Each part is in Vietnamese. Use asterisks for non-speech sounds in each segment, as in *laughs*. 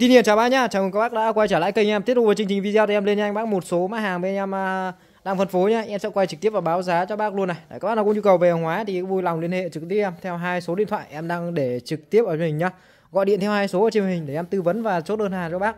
Tin Hiền chào bác nhá, chào mừng các bác đã quay trở lại kênh em Tiếp tục với chương trình video thì em lên nhanh bác một số mã hàng bên em à, đang phân phối nhá Em sẽ quay trực tiếp và báo giá cho bác luôn này Để các bác nào có nhu cầu về hàng hóa thì vui lòng liên hệ trực tiếp em Theo hai số điện thoại em đang để trực tiếp ở trên hình nhá Gọi điện theo hai số ở trên hình để em tư vấn và chốt đơn hàng cho bác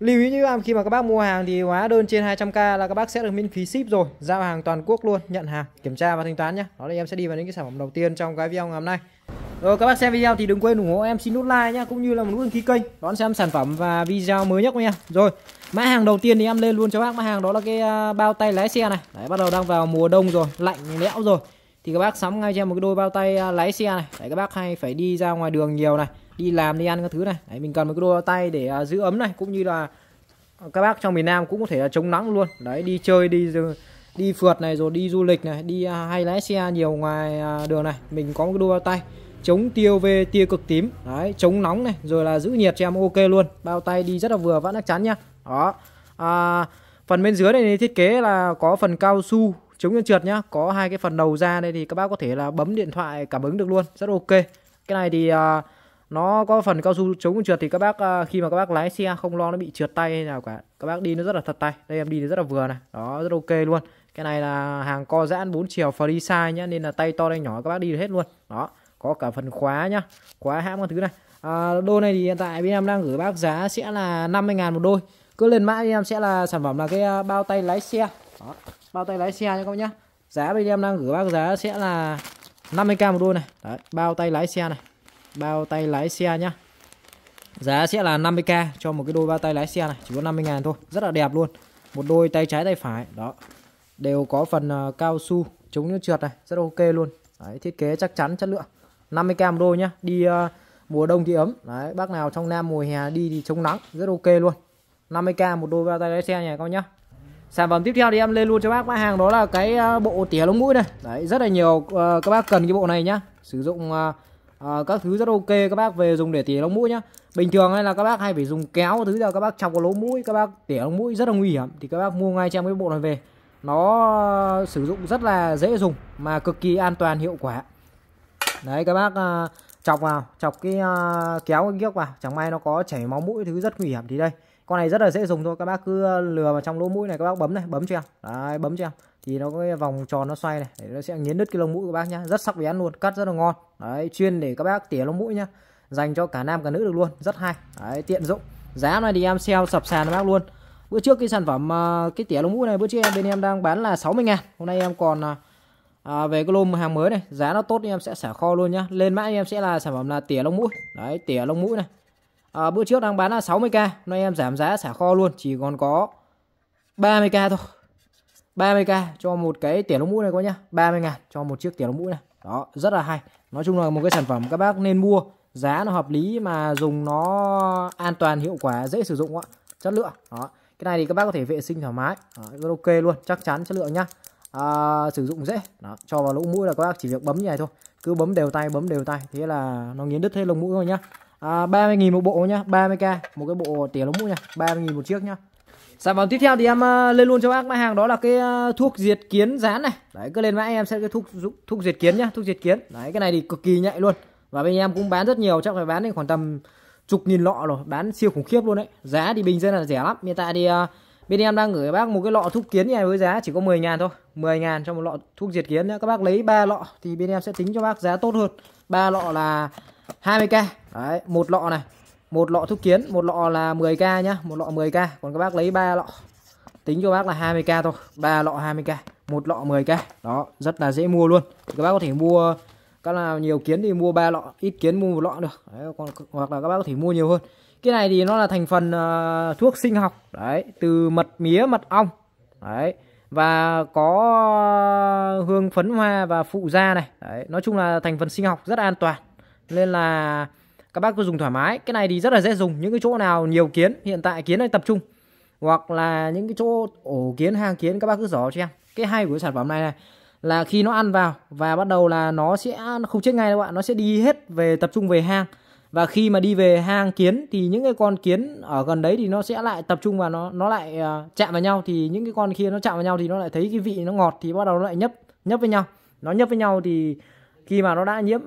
Lưu ý như em khi mà các bác mua hàng thì hóa đơn trên 200k là các bác sẽ được miễn phí ship rồi Giao hàng toàn quốc luôn, nhận hàng, kiểm tra và thanh toán nhá Đó là em sẽ đi vào những cái sản phẩm đầu tiên trong cái video ngày hôm nay rồi các bác xem video thì đừng quên ủng hộ em xin nút like nhá cũng như là một nút đăng ký kênh đón xem sản phẩm và video mới nhất của em. Rồi, mã hàng đầu tiên thì em lên luôn cho bác mã hàng đó là cái à, bao tay lái xe này. Đấy bắt đầu đang vào mùa đông rồi, lạnh lẽo rồi. Thì các bác sắm ngay cho em một cái đôi bao tay à, lái xe này. Đấy các bác hay phải đi ra ngoài đường nhiều này, đi làm đi ăn các thứ này. Đấy mình cần một cái đôi bao tay để à, giữ ấm này cũng như là các bác trong miền Nam cũng có thể là chống nắng luôn. Đấy đi chơi đi đi phượt này rồi đi du lịch này, đi hay lái xe nhiều ngoài đường này, mình có một cái đôi bao tay chống tiêu UV tia cực tím đấy chống nóng này rồi là giữ nhiệt cho em ok luôn bao tay đi rất là vừa vãn chắc chắn nhá đó à, phần bên dưới này thì thiết kế là có phần cao su chống trượt nhá có hai cái phần đầu ra đây thì các bác có thể là bấm điện thoại cảm ứng được luôn rất ok cái này thì à, nó có phần cao su chống trượt thì các bác à, khi mà các bác lái xe không lo nó bị trượt tay hay nào cả các bác đi nó rất là thật tay đây em đi nó rất là vừa này đó rất ok luôn cái này là hàng co giãn 4 chiều free size nhá nên là tay to tay nhỏ các bác đi được hết luôn đó có cả phần khóa nhá khóa hãm các thứ này à, đôi này thì hiện tại bên em đang gửi bác giá sẽ là 50 ngàn một đôi cứ lên mã bên em sẽ là sản phẩm là cái à, bao tay lái xe Đó. bao tay lái xe nha các bác nhá giá bên em đang gửi bác giá sẽ là 50k một đôi này Đấy, bao tay lái xe này bao tay lái xe nhá giá sẽ là 50k cho một cái đôi bao tay lái xe này chỉ có 50 ngàn thôi rất là đẹp luôn một đôi tay trái tay phải đó đều có phần uh, cao su chống nước trượt này rất ok luôn Đấy, thiết kế chắc chắn chất lượng 50k một đôi nhá đi uh, mùa đông thì ấm đấy bác nào trong nam mùa hè đi thì chống nắng rất ok luôn 50k một đôi bao tay lái xe này con nhá sản phẩm tiếp theo thì em lên luôn cho bác mã hàng đó là cái ờ, bộ tỉa lông mũi này, đấy rất là nhiều uh, các bác cần cái bộ này nhá sử dụng uh, uh, các thứ rất ok các bác về dùng để tỉa lông mũi nhá bình thường hay là các bác hay phải dùng kéo thứ là các bác chọc vào lỗ mũi các bác tỉa lông mũi rất là nguy hiểm thì các bác mua ngay cho em cái bộ này về nó sử dụng rất là dễ dùng mà cực kỳ an toàn hiệu quả đấy các bác uh, chọc vào chọc cái uh, kéo cái ghiếc vào chẳng may nó có chảy máu mũi thứ rất nguy hiểm thì đây con này rất là dễ dùng thôi các bác cứ ờ, lừa vào trong lỗ mũi này các bác bấm này bấm cho em đấy bấm cho em thì nó có cái vòng tròn nó xoay này để nó sẽ nghiến đứt cái lông mũi của bác nhá rất sắc bén luôn cắt rất là ngon đấy chuyên để các bác tỉa lông mũi nhá dành cho cả nam cả nữ được luôn rất hay đấy tiện dụng giá này thì em sale sập sàn các bác luôn bữa trước cái sản phẩm cái tỉa lông mũi này bữa trước em bên em đang bán là 60 ngàn hôm nay em còn à, về cái lô hàng mới này giá nó tốt thì em sẽ xả kho luôn nhá lên mã em sẽ là sản phẩm là tỉa lông mũi đấy tỉa lông mũi này à, bữa trước đang bán là 60k nay em giảm giá xả kho luôn chỉ còn có 30k thôi 30k cho một cái tỉa lông mũi này có nhá 30 ngàn cho một chiếc tỉa lông mũi này đó rất là hay nói chung là một cái sản phẩm các bác nên mua giá nó hợp lý mà dùng nó an toàn hiệu quả dễ sử dụng ạ chất lượng đó cái này thì các bác có thể vệ sinh thoải mái đó, rất ok luôn chắc chắn chất lượng nhá à, sử dụng dễ đó, cho vào lỗ mũi là các bác chỉ việc bấm như này thôi cứ bấm đều tay bấm đều tay thế là nó nghiến đứt hết lông mũi rồi nhá à, 30.000 một bộ nhá 30k một cái bộ tỉa lông mũi nhá 30.000 một chiếc nhá sản phẩm tiếp theo thì em à, lên luôn cho bác mã hàng đó là cái à, thuốc diệt kiến rán này đấy cứ lên mã em sẽ cái thuốc thuốc diệt kiến nhá thuốc diệt kiến đấy cái này thì cực kỳ nhạy luôn và bên em cũng bán rất nhiều chắc phải bán đến khoảng tầm chục nghìn lọ rồi bán siêu khủng khiếp luôn đấy giá thì bình dân là rẻ lắm hiện tại thì à, Bên em đang gửi bác một cái lọ thuốc kiến này với giá chỉ có 10 ngàn thôi 10 ngàn cho một lọ thuốc diệt kiến nữa Các bác lấy 3 lọ thì bên em sẽ tính cho bác giá tốt hơn 3 lọ là 20k Đấy, một lọ này một lọ thuốc kiến, một lọ là 10k nhá, một lọ 10k, còn các bác lấy 3 lọ. Tính cho bác là 20k thôi, 3 lọ 20k, một lọ 10k. Đó, rất là dễ mua luôn. Các bác có thể mua các nào nhiều kiến thì mua ba lọ ít kiến mua một lọ được đấy, còn hoặc là các bác có thể mua nhiều hơn cái này thì nó là thành phần uh, thuốc sinh học đấy từ mật mía mật ong đấy và có hương phấn hoa và phụ da này đấy nói chung là thành phần sinh học rất an toàn nên là các bác cứ dùng thoải mái cái này thì rất là dễ dùng những cái chỗ nào nhiều kiến hiện tại kiến đang tập trung hoặc là những cái chỗ ổ kiến hang kiến các bác cứ dò cho em cái hay của sản phẩm này này là khi nó ăn vào và bắt đầu là nó sẽ không chết ngay đâu bạn nó sẽ đi hết về tập trung về hang và khi mà đi về hang kiến thì những cái con kiến ở gần đấy thì nó sẽ lại tập trung vào nó nó lại uh, chạm vào nhau thì những cái con kia nó chạm vào nhau thì nó lại thấy cái vị nó ngọt thì bắt đầu nó lại nhấp nhấp với nhau nó nhấp với nhau thì khi mà nó đã nhiễm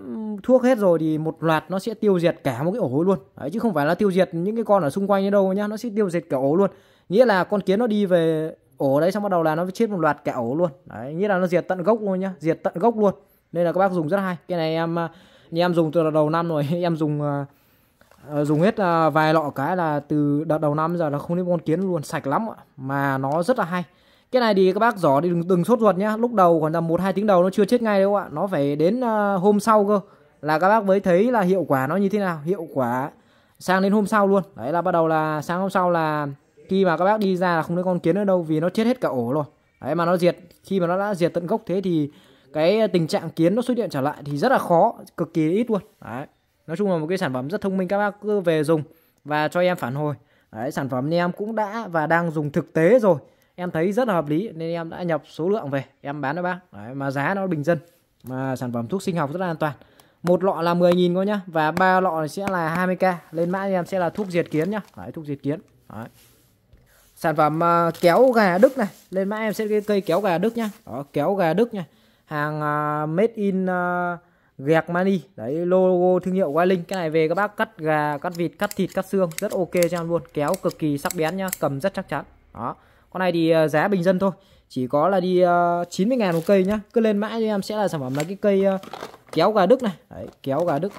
thuốc hết rồi thì một loạt nó sẽ tiêu diệt cả một cái ổ hôi luôn đấy, chứ không phải là tiêu diệt những cái con ở xung quanh đâu nhá nó sẽ tiêu diệt cả ổ luôn nghĩa là con kiến nó đi về ổ đấy xong bắt đầu là nó chết một loạt kẻ ổ luôn đấy nghĩa là nó diệt tận gốc luôn nhá diệt tận gốc luôn nên là các bác dùng rất hay cái này em em dùng từ đầu năm rồi *laughs* em dùng ờ, ờ, dùng hết ờ, vài lọ cái là từ đợt đầu năm giờ là không đến con kiến luôn sạch lắm mà nó rất là hay cái này thì các bác giỏ đi đừng, đừng sốt ruột nhá lúc đầu còn tầm một hai tiếng đầu nó chưa chết ngay đâu ạ nó phải đến hôm sau cơ là các bác mới thấy là hiệu quả nó như thế nào hiệu quả sang đến hôm sau luôn đấy là bắt đầu là sang hôm sau là khi mà các bác đi ra là không thấy con kiến ở đâu vì nó chết hết cả ổ rồi đấy mà nó diệt khi mà nó đã diệt tận gốc thế thì cái tình trạng kiến nó xuất hiện trở lại thì rất là khó cực kỳ ít luôn đấy nói chung là một cái sản phẩm rất thông minh các bác cứ về dùng và cho em phản hồi đấy sản phẩm này em cũng đã và đang dùng thực tế rồi em thấy rất là hợp lý nên em đã nhập số lượng về em bán cho bác đấy, mà giá nó bình dân mà sản phẩm thuốc sinh học rất là an toàn một lọ là 10.000 thôi nhá và ba lọ sẽ là 20k lên mã em sẽ là thuốc diệt kiến nhá đấy, thuốc diệt kiến đấy sản phẩm à, kéo gà Đức này lên mã em sẽ cái cây kéo gà Đức nhá đó kéo gà Đức nha hàng uh, made in uh, à, gạc mani đấy logo thương hiệu Quai cái này về các bác cắt gà cắt vịt cắt thịt cắt xương rất ok cho em luôn kéo cực kỳ sắc bén nhá cầm rất chắc chắn đó con này thì uh, giá bình dân thôi chỉ có là đi uh, 90.000 một cây nhá cứ lên mã cho em sẽ là sản phẩm là cái cây uh, kéo gà Đức này đấy, kéo gà Đức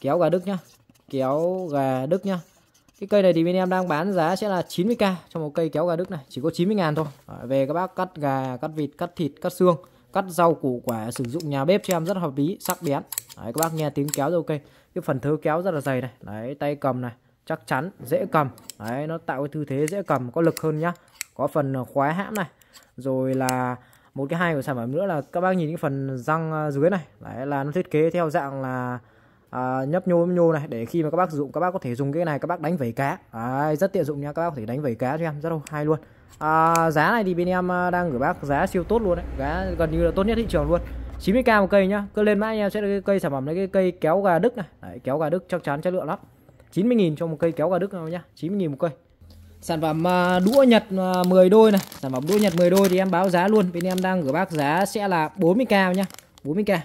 kéo gà Đức nhá kéo gà Đức nhá cái cây này thì bên em đang bán giá sẽ là 90k cho một cây kéo gà Đức này chỉ có 90 ngàn thôi à, về các bác cắt gà cắt vịt cắt thịt cắt xương cắt rau củ quả sử dụng nhà bếp cho em rất hợp lý sắc bén đấy, các bác nghe tiếng kéo ok cái phần thớ kéo rất là dày này đấy tay cầm này chắc chắn dễ cầm đấy nó tạo cái tư thế dễ cầm có lực hơn nhá có phần ờ, khóa hãm này rồi là một cái hay của sản phẩm nữa là các bác nhìn cái phần răng ờ, dưới này đấy là nó thiết kế theo dạng là à, nhấp nhô nhô này để khi mà các bác dụng các bác có thể dùng cái này các bác đánh vẩy cá à, rất tiện dụng nha các bác có thể đánh vẩy cá cho em rất hay luôn à, giá này thì bên em à, đang gửi bác giá siêu tốt luôn đấy giá gần như là tốt nhất thị trường luôn 90k một cây nhá cứ lên mãi em sẽ được cái cây sản phẩm lấy cái cây kéo gà đức này đấy, kéo gà đức chắc chắn chất lượng lắm 90.000 cho một cây kéo gà đức nào nhá 90.000 một cây sản phẩm à, đũa nhật 10 à, đôi này sản phẩm đũa nhật 10 đôi thì em báo giá luôn bên em đang gửi bác giá sẽ là 40k nhá 40k đây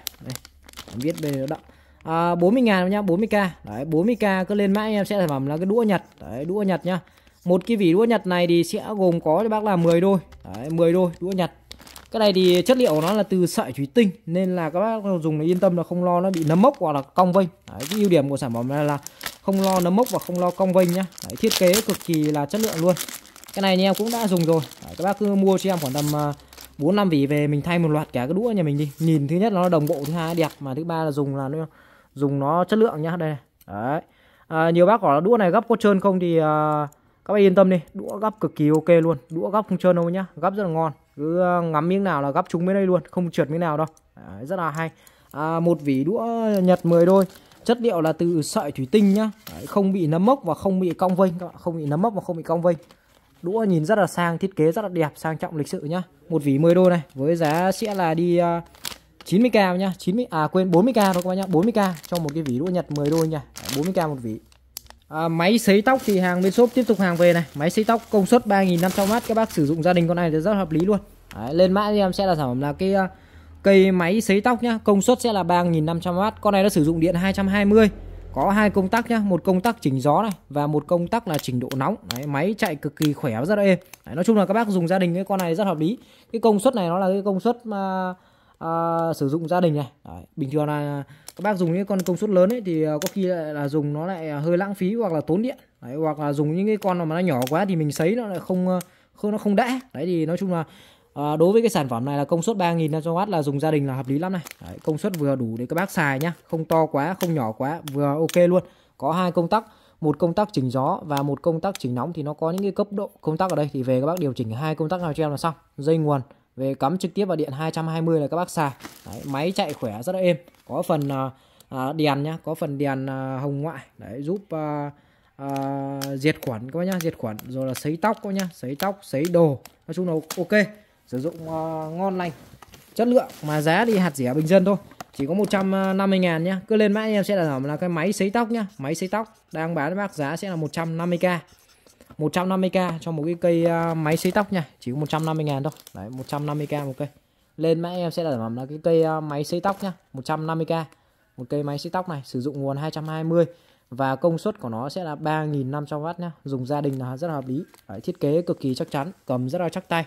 em viết bên đó à, 40 ngàn nhá 40k đấy 40k cứ lên mãi em sẽ sản phẩm là cái đũa nhật đấy đũa nhật nhá một cái vỉ đũa nhật này thì sẽ gồm có cho bác là 10 đôi đấy 10 đôi đũa nhật cái này thì chất liệu nó là từ sợi thủy tinh nên là các bác dùng là yên tâm là không lo nó bị nấm mốc hoặc là cong vênh cái ưu điểm của sản phẩm này là không lo nấm mốc và không lo cong vênh nhá đấy, thiết kế cực kỳ là chất lượng luôn cái này anh em cũng đã dùng rồi đấy, các bác cứ mua cho em khoảng tầm à, bốn năm vỉ về mình thay một loạt cả cái đũa nhà mình đi nhìn thứ nhất nó đồng bộ thứ hai đẹp mà thứ ba là dùng là nó dùng nó chất lượng nhá đây đấy à, nhiều bác hỏi là đũa này gấp có trơn không thì à, các bác yên tâm đi đũa gấp cực kỳ ok luôn đũa gấp không trơn đâu nhá gấp rất là ngon cứ à, ngắm miếng nào là gấp chúng mới đây luôn không trượt miếng nào đâu đấy, rất là hay à, một vỉ đũa nhật 10 đôi chất liệu là từ sợi thủy tinh nhá đấy, không bị nấm mốc và không bị cong vênh các bạn không bị nấm mốc và không bị cong vênh đũa nhìn rất là sang thiết kế rất là đẹp sang trọng lịch sự nhá một vỉ 10 đôi này với giá sẽ là đi à, 90k nhá 90 à quên 40k thôi các bạn nhá 40k cho một cái vỉ đũa nhật 10 đôi nha 40k một vỉ à, máy sấy tóc thì hàng bên shop tiếp tục hàng về này máy sấy tóc công suất 3.500W các bác sử dụng gia đình con này thì rất hợp lý luôn Đấy, lên mã thì em sẽ là sản phẩm là cái uh, cây máy sấy tóc nhá công suất sẽ là 3.500W con này nó sử dụng điện 220 có hai công tắc nhá một công tắc chỉnh gió này và một công tắc là chỉnh độ nóng Đấy, máy chạy cực kỳ khỏe rất là êm Đấy, nói chung là các bác dùng gia đình cái con này rất hợp lý cái công suất này nó là cái công suất mà uh, à, sử dụng gia đình này Đấy. bình thường là các bác dùng những con công suất lớn ấy thì à, có khi lại là dùng nó lại hơi lãng phí hoặc là tốn điện Đấy. hoặc là dùng những cái con mà nó nhỏ quá thì mình sấy nó lại không à, không nó không đã đấy thì nói chung là à, đối với cái sản phẩm này là công suất 3.500W là dùng gia đình là hợp lý lắm này đấy, công suất vừa đủ để các bác xài nhá không to quá không nhỏ quá vừa ok luôn có hai công tắc một công tắc chỉnh gió và một công tắc chỉnh nóng thì nó có những cái cấp độ công tắc ở đây thì về các bác điều chỉnh hai công tắc nào cho em là xong dây nguồn về cắm trực tiếp vào điện 220 là các bác xài đấy, máy chạy khỏe rất là êm có phần à, à, đèn nhá có phần đèn à, hồng ngoại đấy giúp à, à, diệt khuẩn các bác nhá diệt khuẩn rồi là sấy tóc các nhá sấy tóc sấy đồ nói chung là ok sử dụng à, ngon lành chất lượng mà giá đi hạt rẻ bình dân thôi chỉ có 150 ngàn nhá cứ lên mã em sẽ là là cái máy sấy tóc nhá máy sấy tóc đang bán bác giá sẽ là 150k 150k cho một cái cây uh, máy sấy tóc nha chỉ có 150 ngàn thôi đấy 150k một cây lên mã em sẽ là làm là cái cây uh, máy sấy tóc nha 150k một cây máy sấy tóc này sử dụng nguồn 220 và công suất của nó sẽ là 3.500W nhá dùng gia đình là rất là hợp lý đấy, thiết kế cực kỳ chắc chắn cầm rất là chắc tay